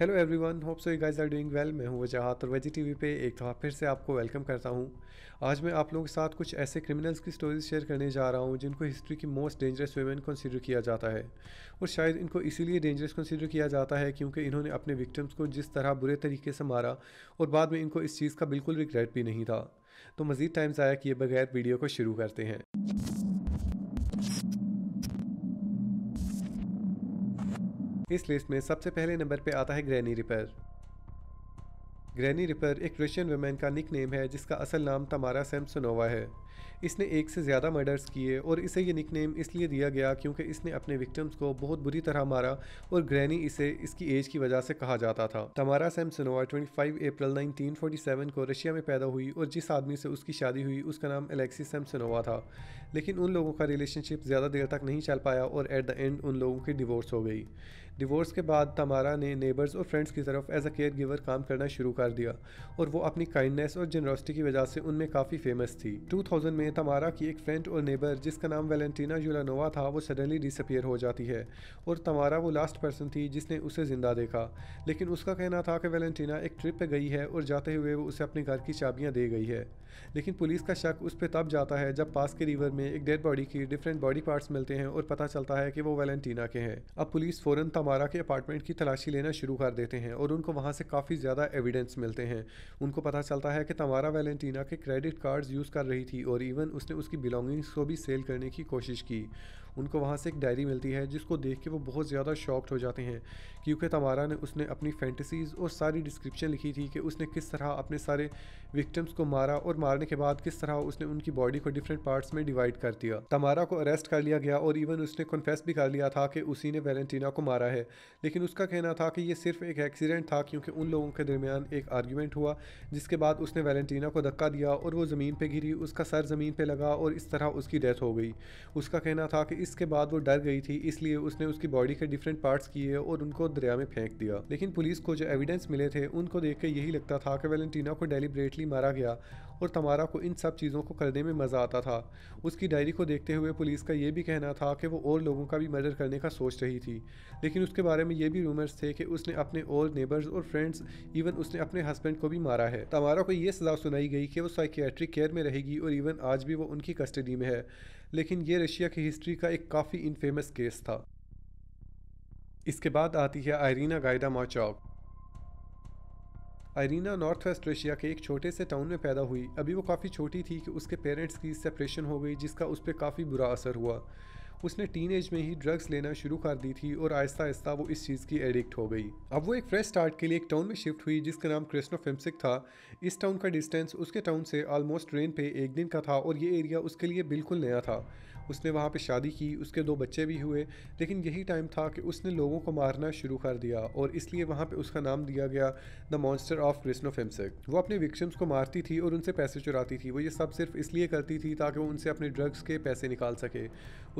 hello everyone hope so you guys are doing well मैं हूं वजाहत और वेजी टीवी पे एक दफ़ा फिर से आपको वेलकम करता हूं आज मैं आप लोगों के साथ कुछ ऐसे क्रिमिनल्स की स्टोरीज शेयर करने जा रहा हूं जिनको हिस्ट्री की मोस्ट डेंजरस वेमेन कंसीडर किया जाता है और शायद इनको इसीलिए डेंजरस कंसीडर किया जाता है क्योंकि इन्होंने अपने विक्टम्स को जिस तरह बुरे तरीके से मारा और बाद में इनको इस चीज़ का बिल्कुल रिग्रेट भी नहीं था तो मज़ीद टाइम ज़ाया किए बगैर वीडियो को शुरू करते हैं इस लिस्ट में सबसे पहले नंबर पे आता है ग्रैनी रिपर ग्रैनी रिपर एक रशियन वुमेन का निक नेम है जिसका असल नाम तमारा सैमसनोवा है इसने एक से ज़्यादा मर्डर्स किए और इसे ये निक नेम इसलिए दिया गया क्योंकि इसने अपने विक्टिम्स को बहुत बुरी तरह मारा और ग्रैनी इसे इसकी एज की वजह से कहा जाता था तमारा सैमसनोवा 25 अप्रैल 1947 को रशिया में पैदा हुई और जिस आदमी से उसकी शादी हुई उसका नाम एलेक्सी सैमसनोवा था लेकिन उन लोगों का रिलेशनशिप ज़्यादा देर तक नहीं चल पाया और एट द एंड उन लोगों की डिवोर्स हो गई डिवोर्स के बाद तमारा ने नेबर्स और फ्रेंड्स की तरफ एज अ केयर गिवर काम करना शुरू कर दिया और वो अपनी काइंडनेस और जनरोसिटी की वजह से उनमें काफ़ी फेमस थी 2000 में तमारा की एक फ्रेंड और नेबर जिसका नाम वेलेंटीना यूलानोवा था वो सडनली डिसअपियर हो जाती है और तमारा वो लास्ट पर्सन थी जिसने उसे ज़िंदा देखा लेकिन उसका कहना था कि वेलेंटीना एक ट्रिप पर गई है और जाते हुए वो उसे अपने घर की चाबियाँ दे गई है लेकिन पुलिस का शक उस पर तब जाता है जब पास के रिवर में एक डेड बॉडी की डिफरेंट बॉडी पार्ट्स मिलते हैं और पता चलता है कि वो वेलेंटीना के हैं अब पुलिस फ़ौरन हमारा के अपार्टमेंट की तलाशी लेना शुरू कर देते हैं और उनको वहाँ से काफ़ी ज़्यादा एविडेंस मिलते हैं उनको पता चलता है कि तमारा वैलेंटीना के क्रेडिट कार्ड्स यूज़ कर रही थी और इवन उसने उसकी बिलोंगिंग्स को भी सेल करने की कोशिश की उनको वहाँ से एक डायरी मिलती है जिसको देख के वो बहुत ज़्यादा शॉक्ड हो जाते हैं क्योंकि तमारा ने उसने अपनी फैंटसीज़ और सारी डिस्क्रिप्शन लिखी थी कि उसने किस तरह अपने सारे विक्टम्स को मारा और मारने के बाद किस तरह उसने उनकी बॉडी को डिफरेंट पार्ट्स में डिवाइड कर दिया तमारा को अरेस्ट कर लिया गया और इवन उसने कन्फेस भी कर लिया था कि उसी ने वैलेंटीना को मारा है लेकिन उसका कहना था कि ये सिर्फ एक एक्सीडेंट था क्योंकि उन लोगों के दरमियान एक आर्ग्यूमेंट हुआ जिसके बाद उसने वैलेंटीना को धक्का दिया और वो ज़मीन पर गिरी उसका सर ज़मीन पर लगा और इस तरह उसकी डेथ हो गई उसका कहना था कि इसके बाद वो डर गई थी इसलिए उसने उसकी बॉडी के डिफरेंट पार्ट्स किए और उनको दरिया में फेंक दिया लेकिन पुलिस को जो एविडेंस मिले थे उनको देख के यही लगता था कि वेलेंटीना को डेलीबरेटली मारा गया और तमारा को इन सब चीज़ों को करने में मज़ा आता था उसकी डायरी को देखते हुए पुलिस का ये भी कहना था कि वो और लोगों का भी मर्डर करने का सोच रही थी लेकिन उसके बारे में ये भी रूमर्स थे कि उसने अपने और नेबर्स और फ्रेंड्स इवन उसने अपने हस्बैंड को भी मारा है तमारा को ये सज़ा सुनाई गई कि वो साइकियाट्रिक केयर में रहेगी और इवन आज भी वो उनकी कस्टडी में है लेकिन ये रशिया की हिस्ट्री का एक काफ़ी इनफेमस केस था इसके बाद आती है Irina Gaidamachuk Irina north west Russia के एक छोटे से टाउन में पैदा हुई अभी वो काफ़ी छोटी थी कि उसके पेरेंट्स की सेपरेशन हो गई जिसका उस पर काफ़ी बुरा असर हुआ उसने टीन में ही ड्रग्स लेना शुरू कर दी थी और आहिस्ता आहिस्ता वो इस चीज़ की एडिक्ट हो गई अब वो एक फ्रेश स्टार्ट के लिए एक टाउन में शिफ्ट हुई जिसका नाम क्रिस्टो फेमसिक था इस टाउन का डिस्टेंस उसके टाउन से ऑलमोस्ट ट्रेन पे एक दिन का था और ये एरिया उसके लिए बिल्कुल नया था उसने वहाँ पे शादी की उसके दो बच्चे भी हुए लेकिन यही टाइम था कि उसने लोगों को मारना शुरू कर दिया और इसलिए वहाँ पे उसका नाम दिया गया the monster of Krasnoufimsk वो अपने विक्टिम्स को मारती थी और उनसे पैसे चुराती थी वो ये सब सिर्फ इसलिए करती थी ताकि वो उनसे अपने ड्रग्स के पैसे निकाल सके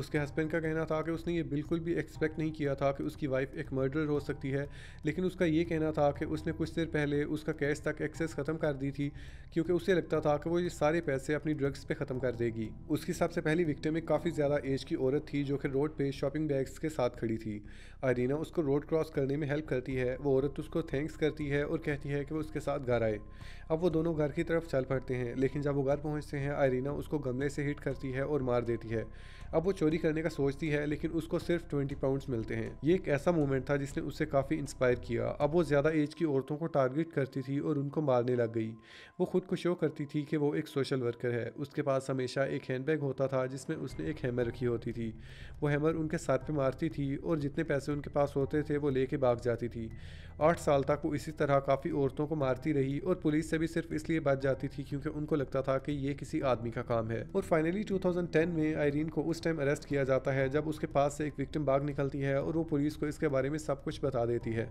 उसके हस्बैंड का कहना था कि उसने ये बिल्कुल भी एक्सपेक्ट नहीं किया था कि उसकी वाइफ एक मर्डर हो सकती है लेकिन उसका ये कहना था कि उसने कुछ देर पहले उसका कैश तक एक्सेस ख़त्म कर दी थी क्योंकि उसे लगता था कि वो ये सारे पैसे अपनी ड्रग्स पे ख़त्म कर देगी उसकी सबसे पहली विक्टिम एक काफ़ी ज़्यादा एज की औरत थी जो कि रोड पे शॉपिंग बैग्स के साथ खड़ी थी आरीना उसको रोड क्रॉस करने में हेल्प करती है वो औरत उसको थैंक्स करती है और कहती है कि वो उसके साथ घर आए अब वो दोनों घर की तरफ चल पड़ते हैं लेकिन जब वो घर पहुँचते हैं आरीना उसको गमले से हिट करती है और मार देती है अब वो चोरी करने का सोचती है लेकिन उसको सिर्फ ट्वेंटी पाउंड्स मिलते हैं ये एक ऐसा मोमेंट था जिसने उससे काफ़ी इंस्पायर किया अब वो ज़्यादा एज की औरतों को टारगेट करती थी और उनको मारने लग गई वो खुद को शो करती थी कि वो एक सोशल वर्कर है उसके पास हमेशा एक बैग होता था जिसमें उसने एक हैमर रखी होती थी वो हैमर उनके साथ पे मारती थी और जितने पैसे उनके पास होते थे वो लेके भाग जाती थी आठ साल तक वो इसी तरह काफ़ी औरतों को मारती रही और पुलिस से भी सिर्फ इसलिए बच जाती थी क्योंकि उनको लगता था कि ये किसी आदमी का काम है और फाइनली 2010 में आयरीन को उस टाइम अरेस्ट किया जाता है जब उसके पास से एक विक्टिम भाग निकलती है और वो पुलिस को इसके बारे में सब कुछ बता देती है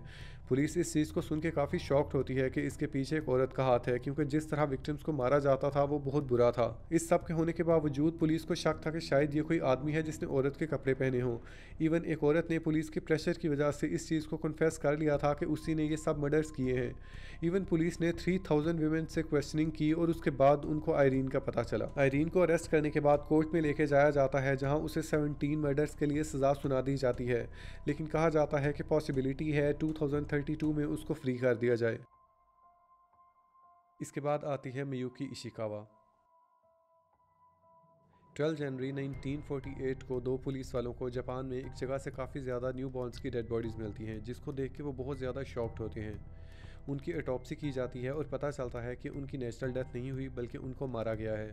पुलिस इस चीज़ को सुन के काफ़ी शॉक्ड होती है कि इसके पीछे एक औरत का हाथ है क्योंकि जिस तरह विक्टिम्स को मारा जाता था वो बहुत बुरा था इस सब के होने के बावजूद पुलिस को शक था कि शायद शायद ये कोई आदमी है जिसने औरत के कपड़े पहने हों इवन एक औरत ने पुलिस के प्रेशर की वजह से इस चीज़ को कन्फेस कर लिया था कि उसी ने ये सब मर्डर्स किए हैं इवन पुलिस ने थ्री थाउजेंड वेमेन से क्वेश्चनिंग की और उसके बाद उनको आयरीन का पता चला आयरीन को अरेस्ट करने के बाद कोर्ट में लेके जाया जाता है जहाँ उसे सेवनटीन मर्डर्स के लिए सज़ा सुना दी जाती है लेकिन कहा जाता है कि पॉसिबिलिटी है टू में उसको फ्री कर दिया जाए इसके बाद आती है मयूकी इशिकावा 12 जनवरी 1948 को दो पुलिस वालों को जापान में एक जगह से काफ़ी ज़्यादा न्यू बॉर्नस की डेड बॉडीज़ मिलती हैं जिसको देख के वो बहुत ज़्यादा शॉक्ड होते हैं उनकी अटोपसी की जाती है और पता चलता है कि उनकी नेचुरल डेथ नहीं हुई बल्कि उनको मारा गया है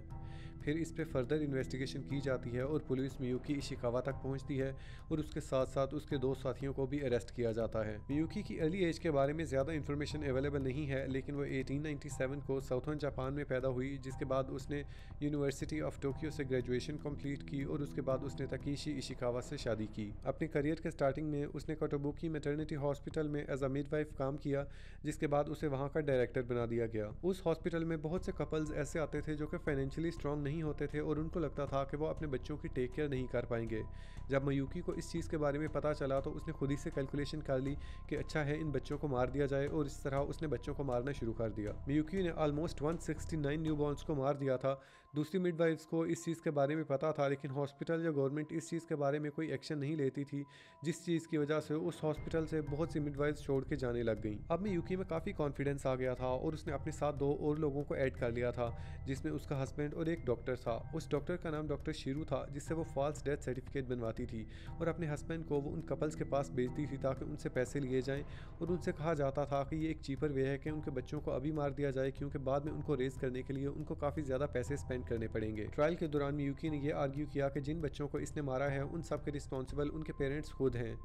फिर इस पर फर्दर इन्वेस्टिगेशन की जाती है और पुलिस मियुकी इशिकावा तक पहुंचती है और उसके साथ साथ उसके दो साथियों को भी अरेस्ट किया जाता है मियुकी की अर्ली एज के बारे में ज़्यादा इन्फॉर्मेशन अवेलेबल नहीं है लेकिन वो 1897 को साउथर्न जापान में पैदा हुई जिसके बाद उसने यूनिवर्सिटी ऑफ टोक्यो से ग्रेजुएशन कम्प्लीट की और उसके बाद उसने तकीशी इशिकावा से शादी की अपने करियर के स्टार्टिंग में उसने कटोबुकी मेटर्निटी हॉस्पिटल में एज अ वाइफ काम किया जिसके बाद उसे वहाँ का डायरेक्टर बना दिया गया उस हॉस्पिटल में बहुत से कपल्स ऐसे आते थे जो कि फाइनेंशियली स्ट्रॉन्ग नहीं नहीं होते थे और उनको लगता था कि वो अपने बच्चों की टेक केयर नहीं कर पाएंगे जब मयूकी को इस चीज़ के बारे में पता चला तो उसने खुद ही से कैलकुलेशन कर ली कि अच्छा है इन बच्चों को मार दिया जाए और इस तरह उसने बच्चों को मारना शुरू कर दिया मयूकी ने ऑलमोस्ट न्यू न्यूबॉर्न्स को मार दिया था दूसरी मिडवाइफ्स को इस चीज़ के बारे में पता था लेकिन हॉस्पिटल या गवर्नमेंट इस चीज़ के बारे में कोई एक्शन नहीं लेती थी जिस चीज़ की वजह से उस हॉस्पिटल से बहुत सी मिडवाइफ्स छोड़ के जाने लग गई अब में यूकी में काफ़ी कॉन्फिडेंस आ गया था और उसने अपने साथ दो और लोगों को ऐड कर लिया था जिसमें उसका हस्बैंड और एक डॉक्टर था उस डॉक्टर का नाम डॉक्टर शीरू था जिससे वो फॉल्स डेथ सर्टिफिकेट बनवाती थी और अपने हस्बैंड को वो उन कपल्स के पास भेजती थी ताकि उनसे पैसे लिए जाएँ और उनसे कहा जाता था कि ये एक चीपर वे है कि उनके बच्चों को अभी मार दिया जाए क्योंकि बाद में उनको रेज करने के लिए उनको काफ़ी ज़्यादा पैसे स्पेंड अटेम्प्ट करने पड़ेंगे ट्रायल के दौरान मियूकी ने यह आर्ग्यू किया कि जिन बच्चों को इसने मारा है उन सब के रिस्पॉन्सिबल उनके पेरेंट्स खुद हैं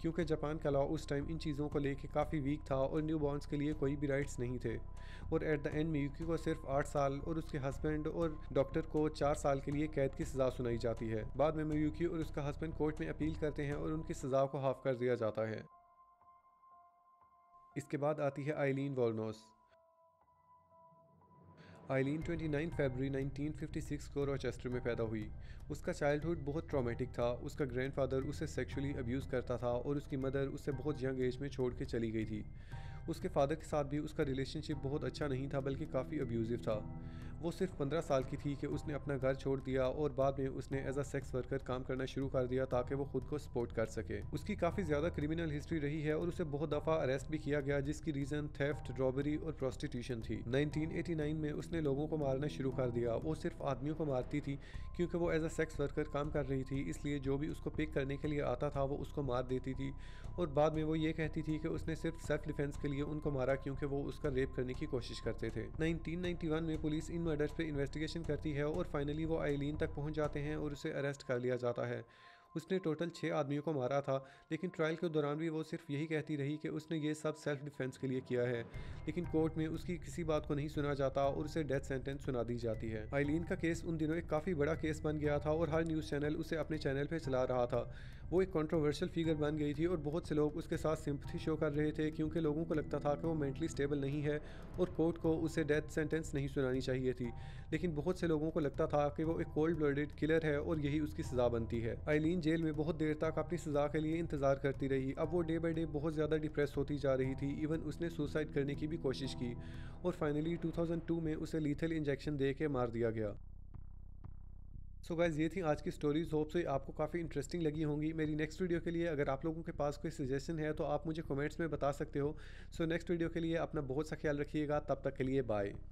क्योंकि जापान का लॉ उस टाइम इन चीज़ों को लेकर काफ़ी वीक था और न्यू बॉर्नस के लिए कोई भी राइट्स नहीं थे और एट द एंड मियूकी को सिर्फ आठ साल और उसके हस्बैंड और डॉक्टर को चार साल के लिए कैद की सजा सुनाई जाती है बाद में मियूकी और उसका हस्बैंड कोर्ट में अपील करते हैं और उनकी सजा को हाफ कर दिया जाता है इसके बाद आती है आइलिन वॉलनोस आइलिन 29 फरवरी 1956 को रोचेस्टर में पैदा हुई उसका चाइल्डहुड बहुत ट्रॉमेटिक था उसका ग्रैंडफादर उसे सेक्सुअली अब्यूज़ करता था और उसकी मदर उसे बहुत यंग एज में छोड़ के चली गई थी उसके फादर के साथ भी उसका रिलेशनशिप बहुत अच्छा नहीं था बल्कि काफ़ी अब्यूज़िव था वो सिर्फ पंद्रह साल की थी कि उसने अपना घर छोड़ दिया और बाद में उसने एज अ सेक्स वर्कर काम करना शुरू कर दिया ताकि वो खुद को सपोर्ट कर सके उसकी काफ़ी ज़्यादा क्रिमिनल हिस्ट्री रही है और उसे बहुत दफ़ा अरेस्ट भी किया गया जिसकी रीज़न थेफ्ट रॉबरी और प्रोस्टिट्यूशन थी नाइनटीन में उसने लोगों को मारना शुरू कर दिया वो सिर्फ आदमियों को मारती थी क्योंकि वो एज अ सेक्स वर्कर काम कर रही थी इसलिए जो भी उसको पिक करने के लिए आता था वो उसको मार देती थी और बाद में वो ये कहती थी कि उसने सिर्फ सेल्फ डिफेंस के लिए उनको मारा क्योंकि वो उसका रेप करने की कोशिश करते थे 1991 में पुलिस इन मर्डर्स पे इन्वेस्टिगेशन करती है और फाइनली वो आइलिन तक पहुंच जाते हैं और उसे अरेस्ट कर लिया जाता है उसने टोटल छः आदमियों को मारा था लेकिन ट्रायल के दौरान भी वो सिर्फ यही कहती रही कि उसने ये सब सेल्फ डिफेंस के लिए किया है लेकिन कोर्ट में उसकी किसी बात को नहीं सुना जाता और उसे डेथ सेंटेंस सुना दी जाती है आइलिन का केस उन दिनों एक काफ़ी बड़ा केस बन गया था और हर न्यूज़ चैनल उसे अपने चैनल पर चला रहा था वो एक कंट्रोवर्शियल फिगर बन गई थी और बहुत से लोग उसके साथ सिंपथी शो कर रहे थे क्योंकि लोगों को लगता था कि वो मेंटली स्टेबल नहीं है और कोर्ट को उसे डेथ सेंटेंस नहीं सुनानी चाहिए थी लेकिन बहुत से लोगों को लगता था कि वो एक कोल्ड ब्लडेड किलर है और यही उसकी सज़ा बनती है आइलिन जेल में बहुत देर तक अपनी सज़ा के लिए इंतज़ार करती रही अब वो डे बाई डे बहुत ज़्यादा डिप्रेस होती जा रही थी इवन उसने सुसाइड करने की भी कोशिश की और फाइनली टू में उसे लीथल इंजेक्शन दे के मार दिया गया सो so गाइज़ ये थी आज की स्टोरीज होप से आपको काफ़ी इंटरेस्टिंग लगी होंगी मेरी नेक्स्ट वीडियो के लिए अगर आप लोगों के पास कोई सजेशन है तो आप मुझे कमेंट्स में बता सकते हो सो so नेक्स्ट वीडियो के लिए अपना बहुत सा ख्याल रखिएगा तब तक के लिए बाय